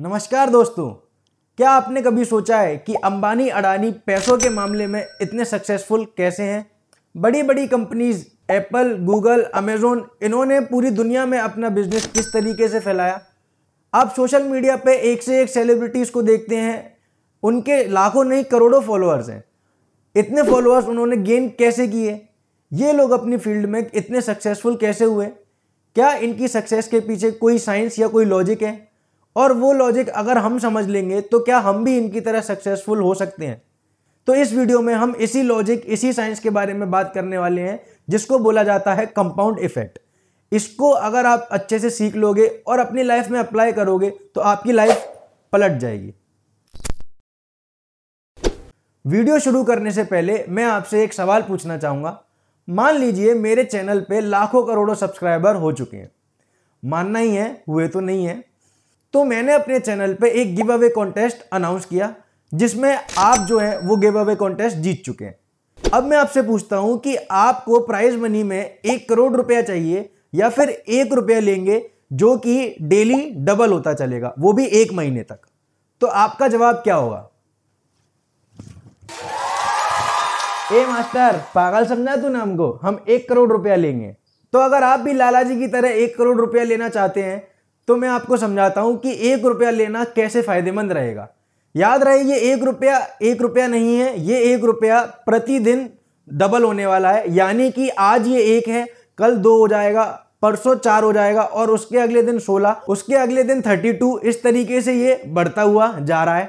नमस्कार दोस्तों क्या आपने कभी सोचा है कि अंबानी अडानी पैसों के मामले में इतने सक्सेसफुल कैसे हैं बड़ी बड़ी कंपनीज एप्पल गूगल अमेजोन इन्होंने पूरी दुनिया में अपना बिजनेस किस तरीके से फैलाया आप सोशल मीडिया पे एक से एक सेलिब्रिटीज़ को देखते हैं उनके लाखों नहीं करोड़ों फॉलोअर्स हैं इतने फॉलोअर्स उन्होंने गेन कैसे किए ये लोग अपनी फील्ड में इतने सक्सेसफुल कैसे हुए क्या इनकी सक्सेस के पीछे कोई साइंस या कोई लॉजिक है और वो लॉजिक अगर हम समझ लेंगे तो क्या हम भी इनकी तरह सक्सेसफुल हो सकते हैं तो इस वीडियो में हम इसी लॉजिक इसी साइंस के बारे में बात करने वाले हैं जिसको बोला जाता है कंपाउंड इफेक्ट इसको अगर आप अच्छे से सीख लोगे और अपनी लाइफ में अप्लाई करोगे तो आपकी लाइफ पलट जाएगी वीडियो शुरू करने से पहले मैं आपसे एक सवाल पूछना चाहूंगा मान लीजिए मेरे चैनल पे लाखों करोड़ों सब्सक्राइबर हो चुके हैं मानना ही है हुए तो नहीं है तो मैंने अपने चैनल पे एक गिव अवे कॉन्टेस्ट अनाउंस किया जिसमें आप जो है वो गिव अवे कॉन्टेस्ट जीत चुके हैं अब मैं आपसे पूछता हूं कि आपको प्राइज मनी में एक करोड़ रुपया चाहिए या फिर एक रुपया लेंगे जो कि डेली डबल होता चलेगा वो भी एक महीने तक तो आपका जवाब क्या होगा ए मास्टर पागल समझा तू ना हमको हम एक करोड़ रुपया लेंगे तो अगर आप भी लाला जी की तरह एक करोड़ रुपया लेना चाहते हैं तो मैं आपको समझाता हूँ कि एक रुपया लेना कैसे फ़ायदेमंद रहेगा याद रहे ये एक रुपया एक रुपया नहीं है ये एक रुपया प्रतिदिन डबल होने वाला है यानी कि आज ये एक है कल दो हो जाएगा परसों चार हो जाएगा और उसके अगले दिन सोलह उसके अगले दिन थर्टी टू इस तरीके से ये बढ़ता हुआ जा रहा है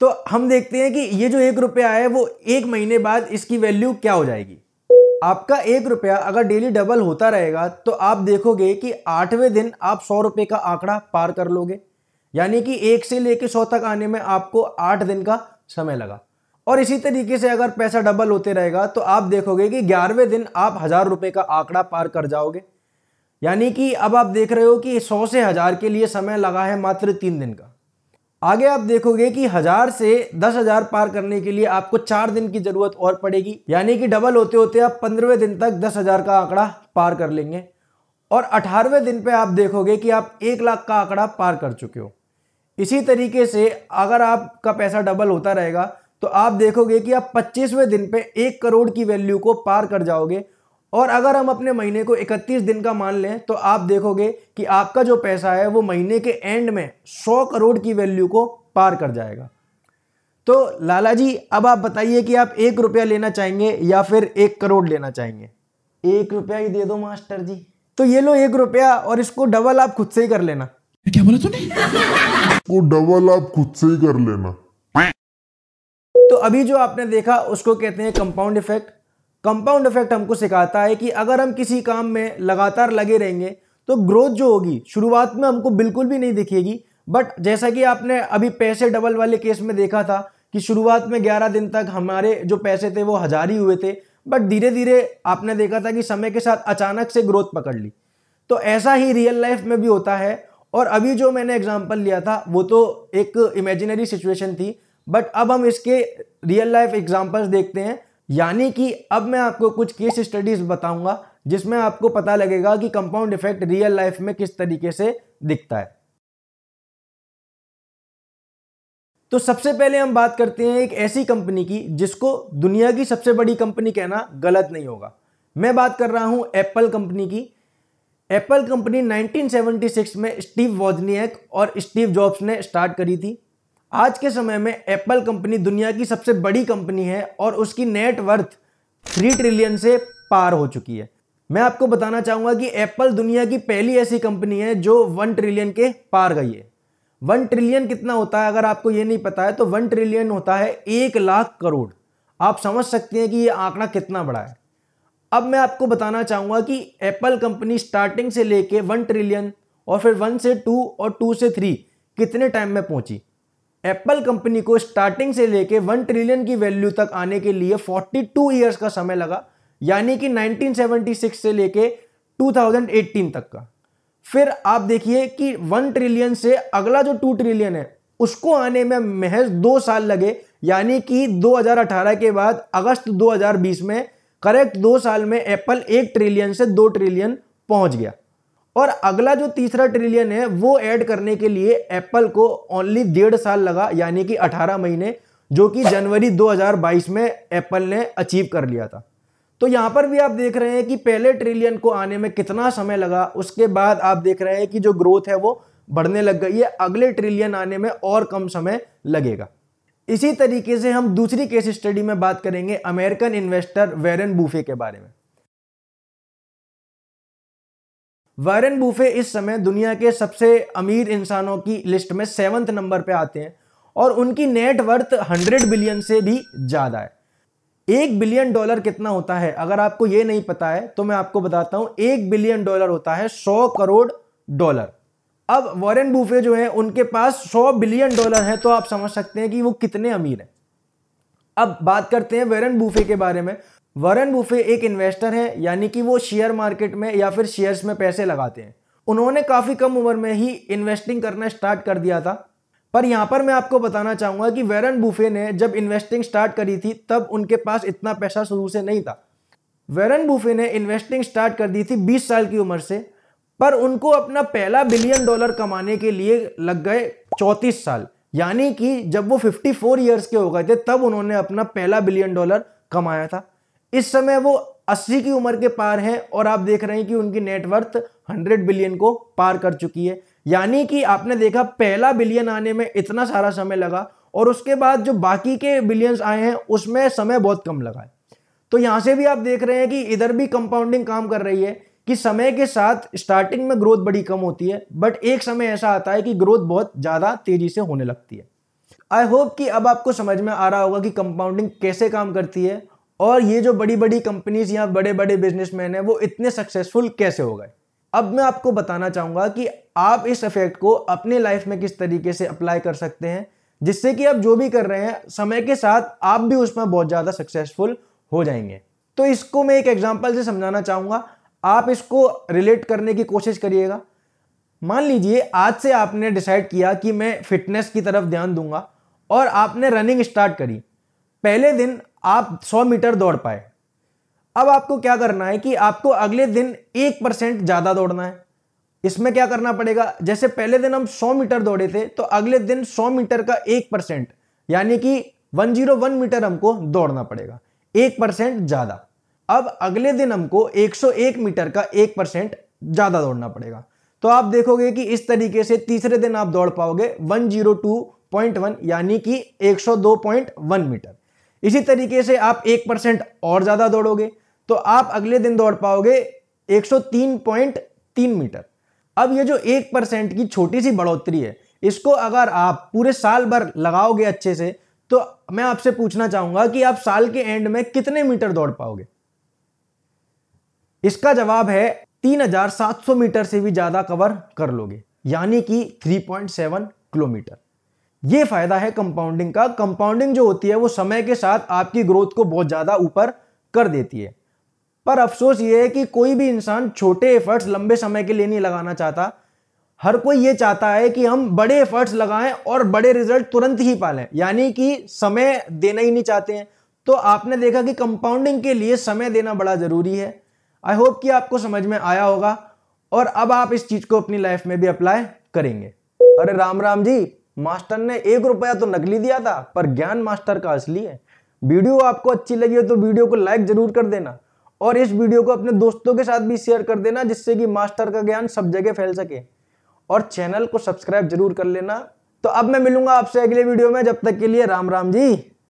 तो हम देखते हैं कि ये जो एक रुपया है वो एक महीने बाद इसकी वैल्यू क्या हो जाएगी आपका एक रुपया अगर डेली डबल होता रहेगा तो आप देखोगे कि आठवें दिन आप सौ रुपये का आंकड़ा पार कर लोगे यानी कि एक से लेकर सौ तक आने में आपको आठ दिन का समय लगा और इसी तरीके से अगर पैसा डबल होते रहेगा तो आप देखोगे कि ग्यारहवें दिन आप हज़ार रुपये का आंकड़ा पार कर जाओगे यानी कि अब आप देख रहे हो कि सौ से हज़ार के लिए समय लगा है मात्र तीन दिन का आगे आप देखोगे कि हजार से दस हजार पार करने के लिए आपको चार दिन की जरूरत और पड़ेगी यानी कि डबल होते होते आप पंद्रहवें दिन तक दस हजार का आंकड़ा पार कर लेंगे और अठारहवें दिन पे आप देखोगे कि आप एक लाख का आंकड़ा पार कर चुके हो इसी तरीके से अगर आपका पैसा डबल होता रहेगा तो आप देखोगे कि आप पच्चीसवें दिन पे एक करोड़ की वैल्यू को पार कर जाओगे और अगर हम अपने महीने को 31 दिन का मान लें तो आप देखोगे कि आपका जो पैसा है वो महीने के एंड में 100 करोड़ की वैल्यू को पार कर जाएगा तो लाला जी अब आप बताइए कि आप एक रुपया लेना चाहेंगे या फिर एक करोड़ लेना चाहेंगे एक रुपया ही दे दो मास्टर जी तो ये लो एक रुपया और इसको डबल आप खुद से ही कर लेना क्या बोला तूने इसको डबल आप खुद से ही कर लेना तो अभी जो आपने देखा उसको कहते हैं कंपाउंड इफेक्ट कंपाउंड इफेक्ट हमको सिखाता है कि अगर हम किसी काम में लगातार लगे रहेंगे तो ग्रोथ जो होगी शुरुआत में हमको बिल्कुल भी नहीं दिखेगी बट जैसा कि आपने अभी पैसे डबल वाले केस में देखा था कि शुरुआत में 11 दिन तक हमारे जो पैसे थे वो हजार ही हुए थे बट धीरे धीरे आपने देखा था कि समय के साथ अचानक से ग्रोथ पकड़ ली तो ऐसा ही रियल लाइफ में भी होता है और अभी जो मैंने एग्जाम्पल लिया था वो तो एक इमेजिनरी सिचुएशन थी बट अब हम इसके रियल लाइफ एग्जाम्पल्स देखते हैं यानी कि अब मैं आपको कुछ केस स्टडीज बताऊंगा जिसमें आपको पता लगेगा कि कंपाउंड इफेक्ट रियल लाइफ में किस तरीके से दिखता है तो सबसे पहले हम बात करते हैं एक ऐसी कंपनी की जिसको दुनिया की सबसे बड़ी कंपनी कहना गलत नहीं होगा मैं बात कर रहा हूं एप्पल कंपनी की एप्पल कंपनी 1976 में स्टीव वॉजनियक और स्टीव जॉब्स ने स्टार्ट करी थी आज के समय में एप्पल कंपनी दुनिया की सबसे बड़ी कंपनी है और उसकी नेटवर्थ थ्री ट्रिलियन से पार हो चुकी है मैं आपको बताना चाहूंगा कि एप्पल दुनिया की पहली ऐसी कंपनी है जो वन ट्रिलियन के पार गई है वन ट्रिलियन कितना होता है अगर आपको ये नहीं पता है तो वन ट्रिलियन होता है एक लाख करोड़ आप समझ सकते हैं कि ये आंकड़ा कितना बड़ा है अब मैं आपको बताना चाहूंगा कि एप्पल कंपनी स्टार्टिंग से लेके वन ट्रिलियन और फिर वन से टू और टू से थ्री कितने टाइम में पहुंची एप्पल कंपनी को स्टार्टिंग से लेके वन ट्रिलियन की वैल्यू तक आने के लिए 42 ईयर्स का समय लगा यानी कि 1976 से लेके 2018 तक का फिर आप देखिए कि वन ट्रिलियन से अगला जो टू ट्रिलियन है उसको आने में महज दो साल लगे यानी कि 2018 के बाद अगस्त 2020 में करेक्ट दो साल में एप्पल एक ट्रिलियन से दो ट्रिलियन पहुंच गया और अगला जो तीसरा ट्रिलियन है वो ऐड करने के लिए एप्पल को ओनली डेढ़ साल लगा यानी कि 18 महीने जो कि जनवरी 2022 में एप्पल ने अचीव कर लिया था तो यहाँ पर भी आप देख रहे हैं कि पहले ट्रिलियन को आने में कितना समय लगा उसके बाद आप देख रहे हैं कि जो ग्रोथ है वो बढ़ने लग गई है अगले ट्रिलियन आने में और कम समय लगेगा इसी तरीके से हम दूसरी केस स्टडी में बात करेंगे अमेरिकन इन्वेस्टर वेरन बूफे के बारे में वायरन बूफे इस समय दुनिया के सबसे अमीर इंसानों की लिस्ट में सेवंथ नंबर पे आते हैं और उनकी नेट वर्थ हंड्रेड बिलियन से भी ज़्यादा है एक बिलियन डॉलर कितना होता है अगर आपको ये नहीं पता है तो मैं आपको बताता हूँ एक बिलियन डॉलर होता है सौ करोड़ डॉलर अब वॉरेन बूफे जो है उनके पास सौ बिलियन डॉलर है तो आप समझ सकते हैं कि वो कितने अमीर हैं अब बात करते हैं वॉरेन बूफे के बारे में वरन बुफे एक इन्वेस्टर है यानी कि वो शेयर मार्केट में या फिर शेयर्स में पैसे लगाते हैं उन्होंने काफ़ी कम उम्र में ही इन्वेस्टिंग करना स्टार्ट कर दिया था पर यहाँ पर मैं आपको बताना चाहूँगा कि वेरन बुफे ने जब इन्वेस्टिंग स्टार्ट करी थी तब उनके पास इतना पैसा शुरू से नहीं था वेरन बुफे ने इन्वेस्टिंग स्टार्ट कर दी थी 20 साल की उम्र से पर उनको अपना पहला बिलियन डॉलर कमाने के लिए लग गए 34 साल यानी कि जब वो 54 इयर्स के हो गए थे तब उन्होंने अपना पहला बिलियन डॉलर कमाया था इस समय वो 80 की उम्र के पार हैं और आप देख रहे हैं कि उनकी नेटवर्थ 100 बिलियन को पार कर चुकी है यानी कि आपने देखा पहला बिलियन आने में इतना सारा समय लगा और उसके बाद जो बाकी के बिलियंस आए हैं उसमें समय बहुत कम लगा है तो यहाँ से भी आप देख रहे हैं कि इधर भी कंपाउंडिंग काम कर रही है कि समय के साथ स्टार्टिंग में ग्रोथ बड़ी कम होती है बट एक समय ऐसा आता है कि ग्रोथ बहुत ज़्यादा तेज़ी से होने लगती है आई होप कि अब आपको समझ में आ रहा होगा कि कंपाउंडिंग कैसे काम करती है और ये जो बड़ी बड़ी कंपनीज या बड़े बड़े बिजनेसमैन हैं वो इतने सक्सेसफुल कैसे हो गए अब मैं आपको बताना चाहूँगा कि आप इस इफेक्ट को अपने लाइफ में किस तरीके से अप्लाई कर सकते हैं जिससे कि आप जो भी कर रहे हैं समय के साथ आप भी उसमें बहुत ज़्यादा सक्सेसफुल हो जाएंगे तो इसको मैं एक एग्जाम्पल से समझाना चाहूँगा आप इसको रिलेट करने की कोशिश करिएगा मान लीजिए आज से आपने डिसाइड किया कि मैं फिटनेस की तरफ ध्यान दूंगा और आपने रनिंग स्टार्ट करी पहले दिन आप 100 मीटर दौड़ पाए अब आपको क्या करना है कि आपको अगले दिन एक परसेंट ज़्यादा दौड़ना है इसमें क्या करना पड़ेगा जैसे पहले दिन हम 100 मीटर दौड़े थे तो अगले दिन 100 मीटर का एक परसेंट यानी कि 101 मीटर हमको दौड़ना पड़ेगा एक परसेंट ज़्यादा अब अगले दिन हमको 101 मीटर का एक परसेंट ज़्यादा दौड़ना पड़ेगा तो आप देखोगे कि इस तरीके से तीसरे दिन आप दौड़ पाओगे वन यानी कि एक मीटर इसी तरीके से आप एक परसेंट और ज़्यादा दौड़ोगे तो आप अगले दिन दौड़ पाओगे 103.3 मीटर अब ये जो एक परसेंट की छोटी सी बढ़ोतरी है इसको अगर आप पूरे साल भर लगाओगे अच्छे से तो मैं आपसे पूछना चाहूंगा कि आप साल के एंड में कितने मीटर दौड़ पाओगे इसका जवाब है 3,700 मीटर से भी ज़्यादा कवर कर लोगे यानी कि 3.7 किलोमीटर ये फायदा है कंपाउंडिंग का कंपाउंडिंग जो होती है वो समय के साथ आपकी ग्रोथ को बहुत ज़्यादा ऊपर कर देती है पर अफसोस ये है कि कोई भी इंसान छोटे एफर्ट्स लंबे समय के लिए नहीं लगाना चाहता हर कोई ये चाहता है कि हम बड़े एफर्ट्स लगाएं और बड़े रिजल्ट तुरंत ही पालें यानी कि समय देना ही नहीं चाहते हैं तो आपने देखा कि कंपाउंडिंग के लिए समय देना बड़ा ज़रूरी है आई होप कि आपको समझ में आया होगा और अब आप इस चीज़ को अपनी लाइफ में भी अप्लाई करेंगे अरे राम राम जी मास्टर ने एक रुपया तो नकली दिया था पर ज्ञान मास्टर का असली है वीडियो आपको अच्छी लगी हो तो वीडियो को लाइक जरूर कर देना और इस वीडियो को अपने दोस्तों के साथ भी शेयर कर देना जिससे कि मास्टर का ज्ञान सब जगह फैल सके और चैनल को सब्सक्राइब जरूर कर लेना तो अब मैं मिलूंगा आपसे अगले वीडियो में जब तक के लिए राम राम जी